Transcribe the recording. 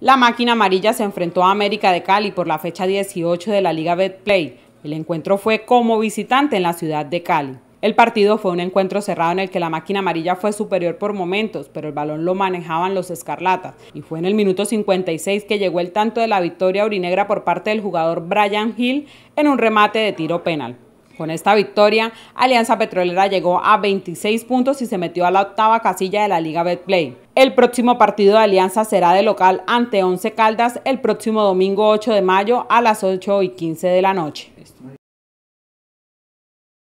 La máquina amarilla se enfrentó a América de Cali por la fecha 18 de la Liga Betplay. El encuentro fue como visitante en la ciudad de Cali. El partido fue un encuentro cerrado en el que la máquina amarilla fue superior por momentos, pero el balón lo manejaban los escarlatas y fue en el minuto 56 que llegó el tanto de la victoria orinegra por parte del jugador Brian Hill en un remate de tiro penal. Con esta victoria, Alianza Petrolera llegó a 26 puntos y se metió a la octava casilla de la Liga Betplay. El próximo partido de Alianza será de local ante Once Caldas el próximo domingo 8 de mayo a las 8 y 15 de la noche.